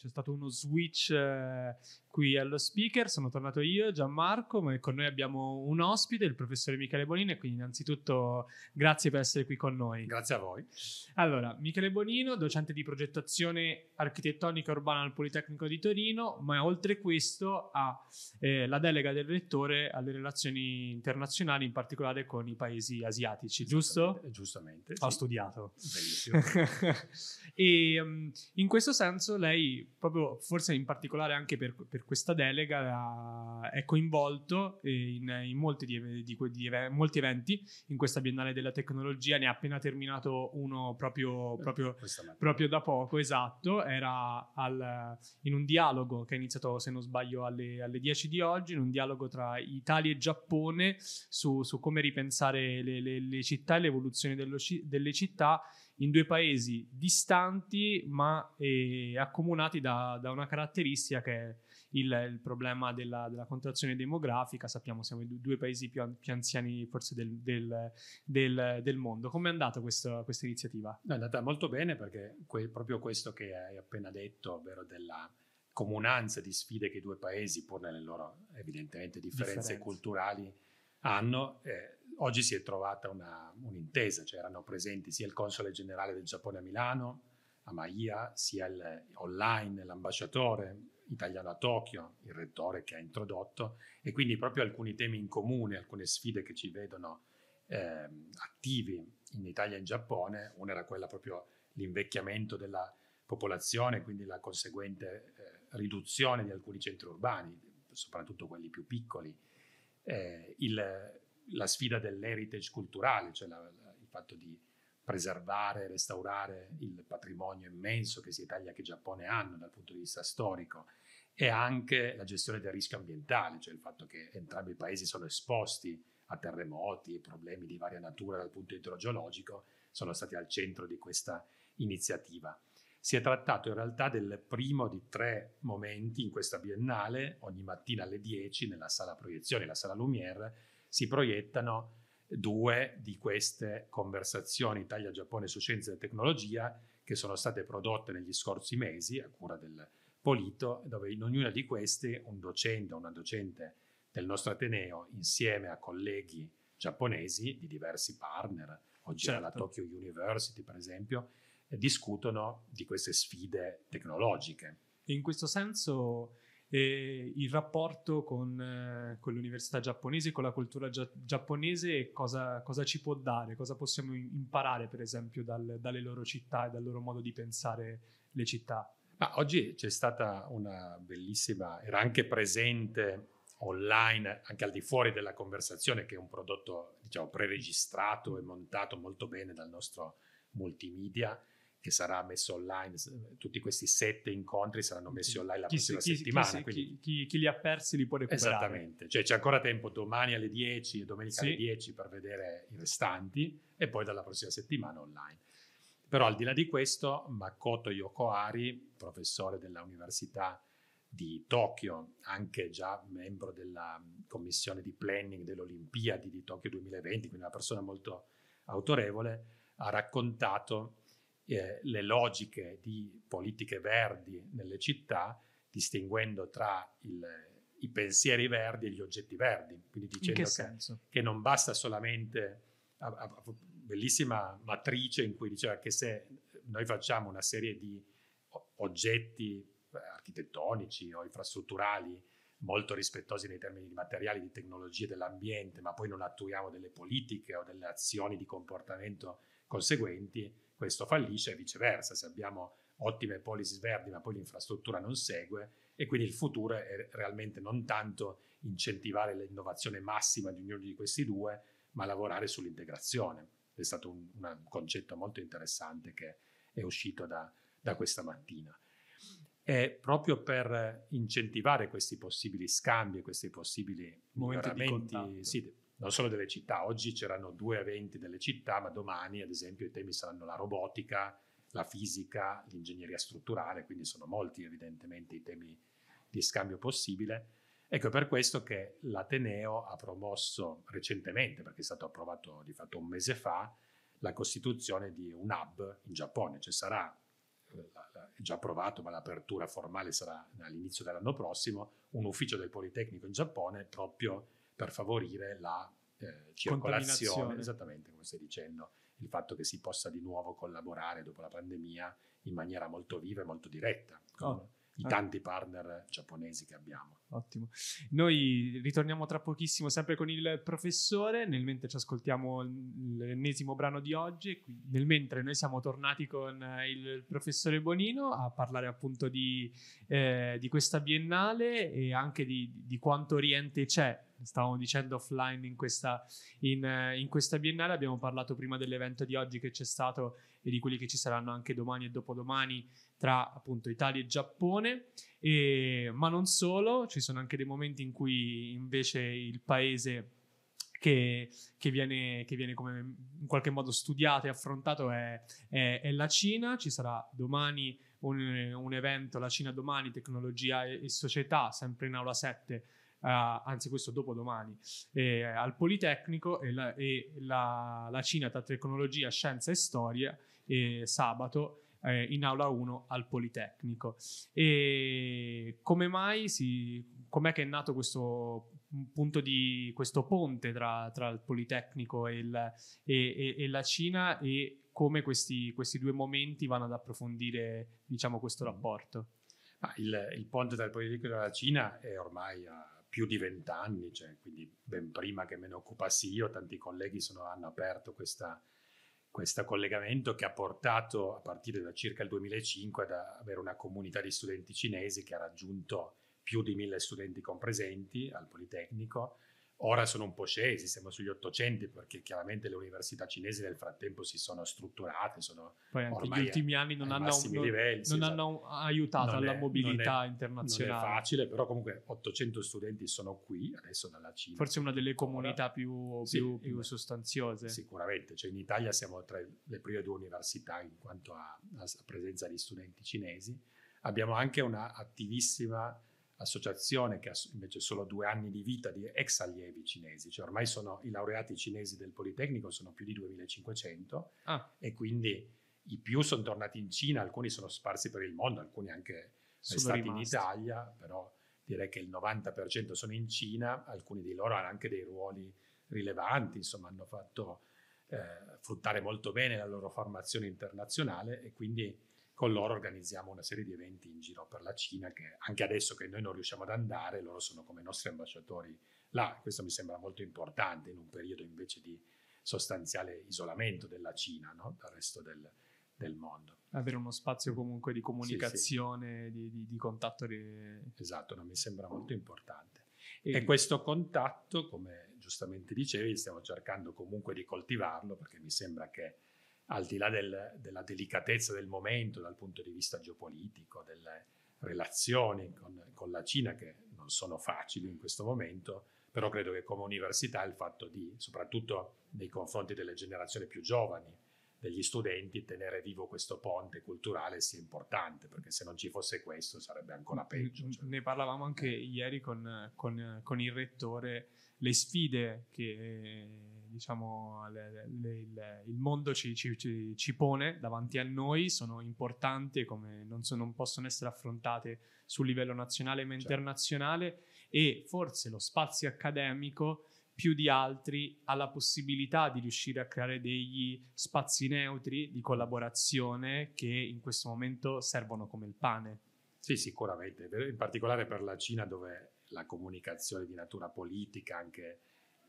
c'è stato uno switch eh, qui allo speaker, sono tornato io, Gianmarco, ma con noi abbiamo un ospite, il professore Michele Bonino, e quindi innanzitutto grazie per essere qui con noi. Grazie a voi. Allora, Michele Bonino, docente di progettazione architettonica urbana al Politecnico di Torino, ma oltre questo ha eh, la delega del rettore alle relazioni internazionali, in particolare con i paesi asiatici, giusto? Giustamente. Ho sì. studiato. Bellissimo. e um, in questo senso lei proprio forse in particolare anche per, per questa delega è coinvolto in, in molti, di, di, di, molti, eventi in questa Biennale della Tecnologia, ne ha appena terminato uno proprio, proprio, proprio da poco, esatto, era al, in un dialogo che è iniziato se non sbaglio alle, alle, 10 di oggi, in un dialogo tra Italia e Giappone su, su come ripensare le, le, le città e l'evoluzione dello, delle città in due paesi distanti ma eh, accomunati da, da, una caratteristica che è il, il problema della, della, contrazione demografica. Sappiamo siamo i due paesi più, an- più anziani forse del, del, del, del mondo. Come è andata questa, iniziativa? è andata molto bene perché que- proprio questo che hai appena detto, ovvero della comunanza di sfide che i due paesi, pur nelle loro evidentemente differenze, differenze. culturali, hanno. Eh, oggi si è trovata una, un'intesa, cioè erano presenti sia il console generale del Giappone a Milano, a Maia, sia il, online l'ambasciatore italiano a Tokyo, il rettore che ha introdotto, e quindi proprio alcuni temi in comune, alcune sfide che ci vedono eh, attivi in Italia e in Giappone, una era quella proprio l'invecchiamento della popolazione, quindi la conseguente eh, riduzione di alcuni centri urbani, soprattutto quelli più piccoli, eh, il, la sfida dell'heritage culturale, cioè la, la, il fatto di preservare, restaurare il patrimonio immenso che sia Italia che Giappone hanno dal punto di vista storico e anche la gestione del rischio ambientale, cioè il fatto che entrambi i paesi sono esposti a terremoti e problemi di varia natura dal punto di vista geologico, sono stati al centro di questa iniziativa. Si è trattato in realtà del primo di tre momenti in questa biennale, ogni mattina alle 10 nella sala proiezioni, la sala Lumière, si proiettano due di queste conversazioni Italia-Giappone su scienze e tecnologia che sono state prodotte negli scorsi mesi a cura del Polito, dove in ognuna di queste un docente o una docente del nostro Ateneo insieme a colleghi giapponesi di diversi partner, oggi certo. alla Tokyo University per esempio, eh, discutono di queste sfide tecnologiche. In questo senso e il rapporto con, eh, con l'università giapponese, con la cultura gia- giapponese e cosa, cosa, ci può dare, cosa possiamo imparare per esempio dal, dalle loro città e dal loro modo di pensare le città. Ma oggi c'è stata una bellissima, era anche presente online, anche al di fuori della conversazione, che è un prodotto diciamo, preregistrato e montato molto bene dal nostro multimedia, che sarà messo online, tutti questi sette incontri saranno messi online la chi, prossima chi, settimana. Chi, quindi... chi, chi, li ha persi li può recuperare. Esattamente, cioè c'è ancora tempo domani alle 10 e domenica sì. alle 10 per vedere i restanti e poi dalla prossima settimana online. Però al di là di questo, Makoto Yokoari, professore dell'Università di Tokyo, anche già membro della commissione di planning delle Olimpiadi di Tokyo 2020, quindi una persona molto autorevole, ha raccontato eh, le logiche di politiche verdi nelle città, distinguendo tra il, i pensieri verdi e gli oggetti verdi. Quindi dicendo che, che, che, non basta solamente... A, a, a, bellissima matrice in cui diceva che se noi facciamo una serie di oggetti eh, architettonici o infrastrutturali molto rispettosi nei termini di materiali, di tecnologie, dell'ambiente, ma poi non attuiamo delle politiche o delle azioni di comportamento conseguenti, questo fallisce e viceversa, se abbiamo ottime policies verdi ma poi l'infrastruttura non segue e quindi il futuro è realmente non tanto incentivare l'innovazione massima di ognuno di questi due, ma lavorare sull'integrazione. È stato un, un concetto molto interessante che è uscito da, da questa mattina. E proprio per incentivare questi possibili scambi e questi possibili miglioramenti, sì, non solo delle città, oggi c'erano due eventi delle città, ma domani ad esempio i temi saranno la robotica, la fisica, l'ingegneria strutturale, quindi sono molti evidentemente i temi di scambio possibile. Ecco per questo che l'Ateneo ha promosso recentemente, perché è stato approvato di fatto un mese fa, la costituzione di un hub in Giappone, cioè sarà eh, è già approvato, ma l'apertura formale sarà all'inizio dell'anno prossimo, un ufficio del Politecnico in Giappone proprio per favorire la eh, circolazione, esattamente come stai dicendo, il fatto che si possa di nuovo collaborare dopo la pandemia in maniera molto viva e molto diretta con oh, i ah. tanti partner giapponesi che abbiamo. Ottimo. Noi ritorniamo tra pochissimo sempre con il professore, nel mentre ci ascoltiamo l'ennesimo brano di oggi, nel mentre noi siamo tornati con eh, il professore Bonino a parlare appunto di, eh, di questa biennale e anche di, di quanto Oriente c'è stavamo dicendo offline in questa, in, in questa, biennale, abbiamo parlato prima dell'evento di oggi che c'è stato e di quelli che ci saranno anche domani e dopodomani tra appunto Italia e Giappone, e, ma non solo, ci sono anche dei momenti in cui invece il paese... Che, che, viene, che, viene, come in qualche modo studiato e affrontato è, è, è la Cina. Ci sarà domani un, un, evento, la Cina domani, tecnologia e, e società, sempre in aula 7 anzi questo dopo domani, eh, al Politecnico e, la, e la, la, Cina tra tecnologia, scienza e storia eh, sabato eh, in aula 1 al Politecnico. E come mai si, com'è che è nato questo punto di questo ponte tra, tra il Politecnico e, il, e, e, la Cina e come questi, questi due momenti vanno ad approfondire diciamo, questo mm. rapporto? Ah, il, il, ponte tra il Politecnico e la Cina è ormai a più di vent'anni, cioè, quindi ben prima che me ne occupassi io, tanti colleghi sono, hanno aperto questa, questo collegamento che ha portato a partire da circa il 2005 ad avere una comunità di studenti cinesi che ha raggiunto più di mille studenti compresenti al Politecnico Ora sono un po' scesi, siamo sugli 800 perché chiaramente le università cinesi nel frattempo si sono strutturate, sono Poi anche gli ultimi anni non hanno, non, livelli, non hanno esatto. aiutato non alla è, mobilità non è, internazionale. Non è facile, però comunque 800 studenti sono qui adesso dalla Cina. Forse una delle comunità più, sì, più, più, sostanziose. Sicuramente, cioè in Italia siamo tra le prime due università in quanto a, a presenza di studenti cinesi. Abbiamo anche una attivissima associazione che ha invece solo due anni di vita di ex allievi cinesi, cioè ormai sono i laureati cinesi del Politecnico, sono più di 2500 ah. e quindi i più sono tornati in Cina, alcuni sono sparsi per il mondo, alcuni anche sono stati rimasti. in Italia, però direi che il 90% sono in Cina, alcuni di loro hanno anche dei ruoli rilevanti, insomma hanno fatto eh, fruttare molto bene la loro formazione internazionale e quindi con loro organizziamo una serie di eventi in giro per la Cina che anche adesso che noi non riusciamo ad andare, loro sono come nostri ambasciatori là. Questo mi sembra molto importante in un periodo invece di sostanziale isolamento della Cina no? dal resto del, del mondo. Avere uno spazio comunque di comunicazione, sì, sì. Di, di, di, contatto. Di... Esatto, no, mi sembra molto importante. E... e questo contatto, come giustamente dicevi, stiamo cercando comunque di coltivarlo perché mi sembra che al di là del, della delicatezza del momento dal punto di vista geopolitico, delle relazioni con, con la Cina che non sono facili in questo momento, però credo che come università il fatto di, soprattutto nei confronti delle generazioni più giovani, degli studenti, tenere vivo questo ponte culturale sia importante, perché se non ci fosse questo sarebbe ancora peggio. Cioè. Ne parlavamo anche eh. ieri con, con, con il rettore, le sfide che diciamo, le, le, le, il mondo ci, ci, ci, pone davanti a noi sono importanti e non, so, non, possono essere affrontate sul livello nazionale ma certo. internazionale certo. e forse lo spazio accademico più di altri ha la possibilità di riuscire a creare degli spazi neutri di collaborazione che in questo momento servono come il pane. Sì, sicuramente, in particolare per la Cina dove la comunicazione di natura politica, anche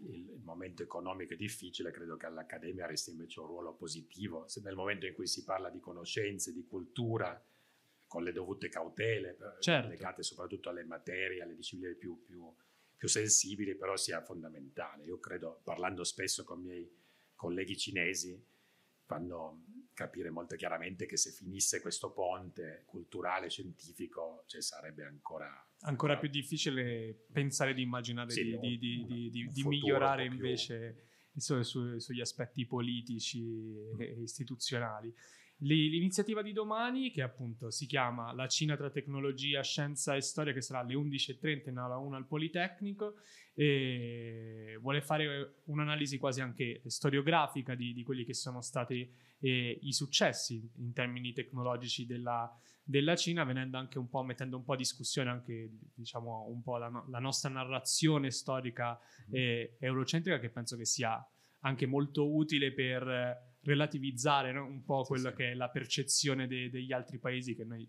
il, il, momento economico è difficile, credo che all'Accademia resti invece un ruolo positivo. Se nel momento in cui si parla di conoscenze, di cultura, con le dovute cautele, eh, certo. legate soprattutto alle materie, alle discipline più, più, più sensibili, però sia fondamentale. Io credo, parlando spesso con i miei colleghi cinesi, fanno capire molto chiaramente che se finisse questo ponte culturale scientifico cioè, sarebbe ancora ancora più difficile pensare di immaginare sì, di, un, di, di, un di migliorare invece su, su, sugli aspetti politici e istituzionali. L'iniziativa di domani, che appunto si chiama La Cina tra tecnologia, scienza e storia, che sarà alle 11.30 in aula 1 al Politecnico, e vuole fare un'analisi quasi anche storiografica di, di quelli che sono stati eh, i successi in termini tecnologici della, della, Cina, venendo anche un po', mettendo un po' a discussione anche diciamo, un po' la, la nostra narrazione storica mm. eh, eurocentrica, che penso che sia anche molto utile per relativizzare no? un po' quella sì, che è la percezione de- degli altri paesi che noi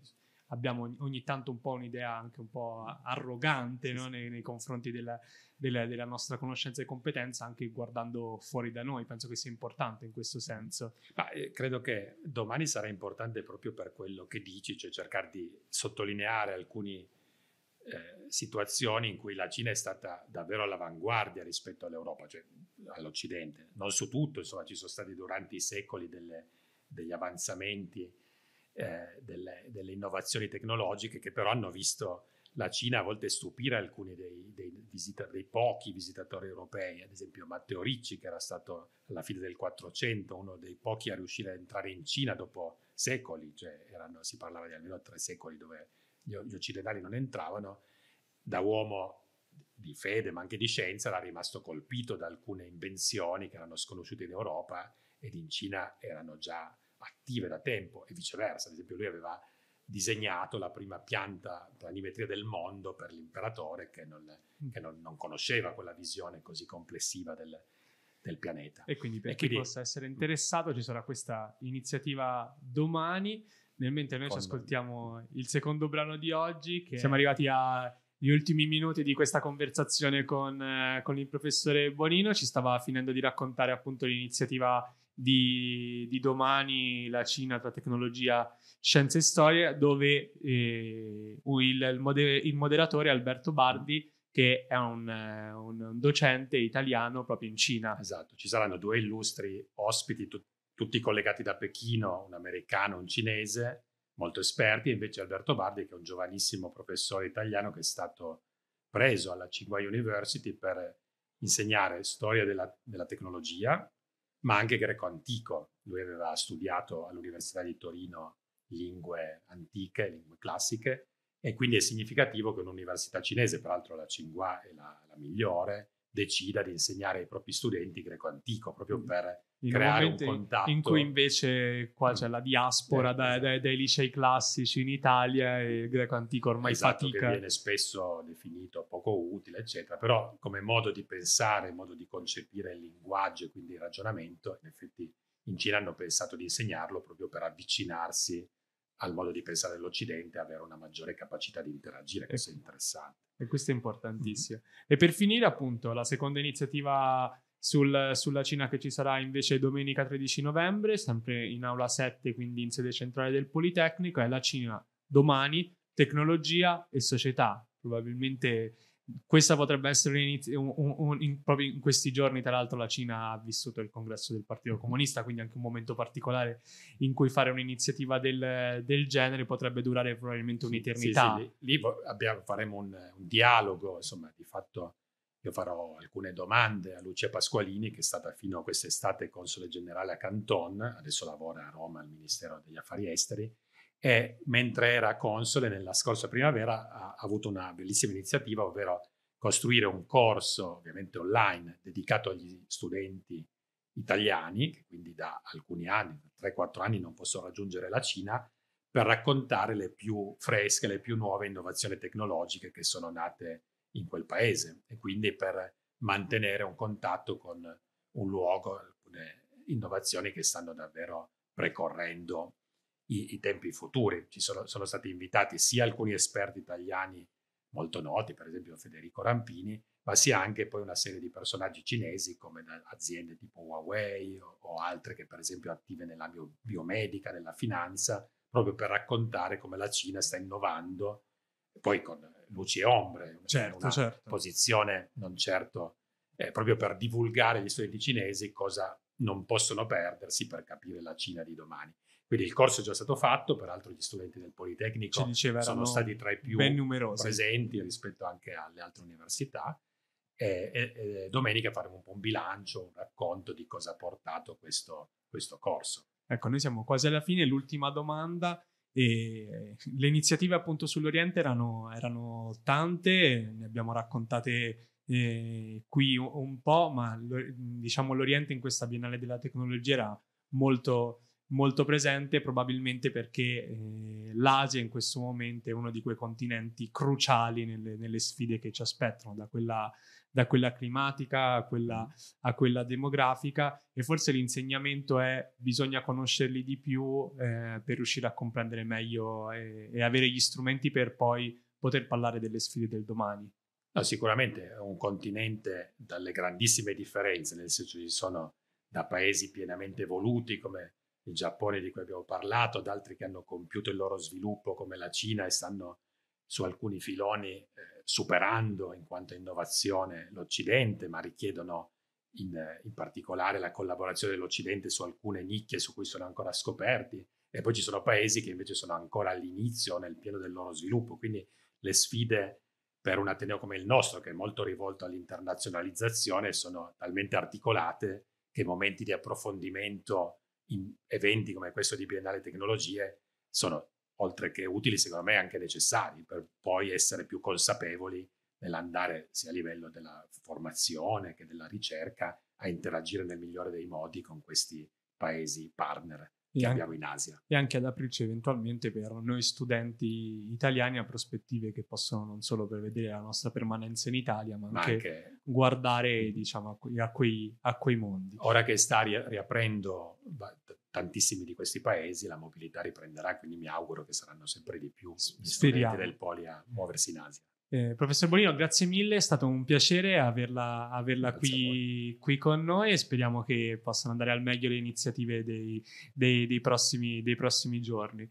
abbiamo ogni, tanto un po' un'idea anche un po' arrogante sì, no? nei, nei, confronti della, della, della, nostra conoscenza e competenza anche guardando fuori da noi penso che sia importante in questo senso Ma, eh, credo che domani sarà importante proprio per quello che dici cioè cercare di sottolineare alcuni eh, situazioni in cui la Cina è stata davvero all'avanguardia rispetto all'Europa, cioè all'Occidente. Non su tutto, insomma, ci sono stati durante i secoli delle, degli avanzamenti, eh, delle, delle, innovazioni tecnologiche che però hanno visto la Cina a volte stupire alcuni dei, dei, visita- dei pochi visitatori europei, ad esempio Matteo Ricci, che era stato alla fine del 400 uno dei pochi a riuscire ad entrare in Cina dopo secoli, cioè erano, si parlava di almeno tre secoli dove gli occidentali non entravano, da uomo di fede ma anche di scienza era rimasto colpito da alcune invenzioni che erano sconosciute in Europa ed in Cina erano già attive da tempo e viceversa. Ad esempio lui aveva disegnato la prima pianta planimetria del mondo per l'imperatore che non, mm. che non, non conosceva quella visione così complessiva del, del pianeta. E quindi per e chi quindi... possa essere mm. interessato ci sarà questa iniziativa domani nel mentre noi Secondo. ci ascoltiamo il secondo brano di oggi, che siamo arrivati agli ultimi minuti di questa conversazione con, eh, con, il professore Bonino, ci stava finendo di raccontare appunto l'iniziativa di, di domani, la Cina tra tecnologia, scienze e storia, dove eh, il, mode- il, moderatore Alberto Bardi che è eh, un, un, docente italiano proprio in Cina. Esatto, ci saranno due illustri ospiti, t- tutti collegati da Pechino, un americano, un cinese, molto esperti, e invece Alberto Bardi, che è un giovanissimo professore italiano che è stato preso alla Tsinghua University per insegnare storia della, della tecnologia, ma anche greco antico. Lui aveva studiato all'Università di Torino lingue antiche, lingue classiche, e quindi è significativo che un'università cinese, peraltro la Tsinghua è la, la migliore, decida di insegnare ai propri studenti greco antico, proprio mm. per in creare un contatto. In cui invece qua c'è la diaspora eh, dai, esatto. dai, licei classici in Italia e il greco antico ormai esatto, fatica. viene spesso definito poco utile, eccetera, però come modo di pensare, modo di concepire il linguaggio e quindi il ragionamento, in effetti in Cina hanno pensato di insegnarlo proprio per avvicinarsi al modo di pensare dell'Occidente, avere una maggiore capacità di interagire, questo ecco. è interessante. E questo è importantissimo. Mm-hmm. E per finire, appunto, la seconda iniziativa sul, sulla Cina che ci sarà invece domenica 13 novembre, sempre in aula 7, quindi in sede centrale del Politecnico, è la Cina domani, tecnologia e società. Probabilmente questa potrebbe essere l'inizio, un, un, un, in, proprio in questi giorni, tra l'altro la Cina ha vissuto il congresso del Partito Comunista, quindi anche un momento particolare in cui fare un'iniziativa del, del genere potrebbe durare probabilmente un'eternità. Sì, sì, lì, lì abbiamo, faremo un, dialogo, insomma, di fatto io farò alcune domande a Lucia Pasqualini, che è stata fino a quest'estate console generale a Canton, adesso lavora a Roma al Ministero degli Affari Esteri, e mentre era console nella scorsa primavera ha avuto una bellissima iniziativa, ovvero costruire un corso, ovviamente online, dedicato agli studenti italiani, che quindi da alcuni anni, 3-4 anni, non possono raggiungere la Cina, per raccontare le più fresche, le più nuove innovazioni tecnologiche che sono nate in quel paese e quindi per mantenere un contatto con un luogo, alcune innovazioni che stanno davvero precorrendo i, i tempi futuri. Ci sono, sono stati invitati sia alcuni esperti italiani molto noti, per esempio Federico Rampini, ma sia anche poi una serie di personaggi cinesi come aziende tipo Huawei o, o altre che per esempio attive nella bio, biomedica, nella finanza, proprio per raccontare come la Cina sta innovando, poi con luci e ombre, certo, una certo. posizione non certo eh, proprio per divulgare agli studenti cinesi cosa non possono perdersi per capire la Cina di domani. Quindi il corso è già stato fatto, peraltro gli studenti del Politecnico diceva, sono stati tra i più presenti rispetto anche alle altre università. E, e, e, domenica faremo un po' un bilancio, un racconto di cosa ha portato questo, questo corso. Ecco, noi siamo quasi alla fine, l'ultima domanda e eh, le iniziative appunto sull'Oriente erano, erano tante, ne abbiamo raccontate eh, qui un po', ma diciamo l'Oriente in questa Biennale della Tecnologia era molto molto presente probabilmente perché eh, l'Asia in questo momento è uno di quei continenti cruciali nelle, nelle sfide che ci aspettano, da quella, da quella climatica a quella, a quella, demografica e forse l'insegnamento è bisogna conoscerli di più eh, per riuscire a comprendere meglio e, e avere gli strumenti per poi poter parlare delle sfide del domani. No, sicuramente è un continente dalle grandissime differenze, nel senso ci sono da paesi pienamente evoluti come il Giappone di cui abbiamo parlato, ad altri che hanno compiuto il loro sviluppo come la Cina e stanno su alcuni filoni eh, superando in quanto innovazione l'Occidente, ma richiedono in, in particolare la collaborazione dell'Occidente su alcune nicchie su cui sono ancora scoperti. E poi ci sono paesi che invece sono ancora all'inizio, nel pieno del loro sviluppo. Quindi le sfide per un Ateneo come il nostro, che è molto rivolto all'internazionalizzazione, sono talmente articolate che momenti di approfondimento eventi come questo di Biennale Tecnologie sono oltre che utili, secondo me, anche necessari per poi essere più consapevoli nell'andare sia a livello della formazione che della ricerca a interagire nel migliore dei modi con questi paesi partner che anche, abbiamo in Asia. E anche ad aprirci eventualmente per noi studenti italiani a prospettive che possono non solo prevedere la nostra permanenza in Italia, ma, ma anche guardare diciamo, a, quei, a quei mondi. Ora che sta riaprendo tantissimi di questi paesi, la mobilità riprenderà, quindi mi auguro che saranno sempre di più gli studenti del Poli a mm. muoversi in Asia. Eh, professor Bonino, grazie mille, è stato un piacere averla, averla qui, qui, con noi e speriamo che possano andare al meglio le iniziative dei, dei, dei, prossimi, dei prossimi giorni.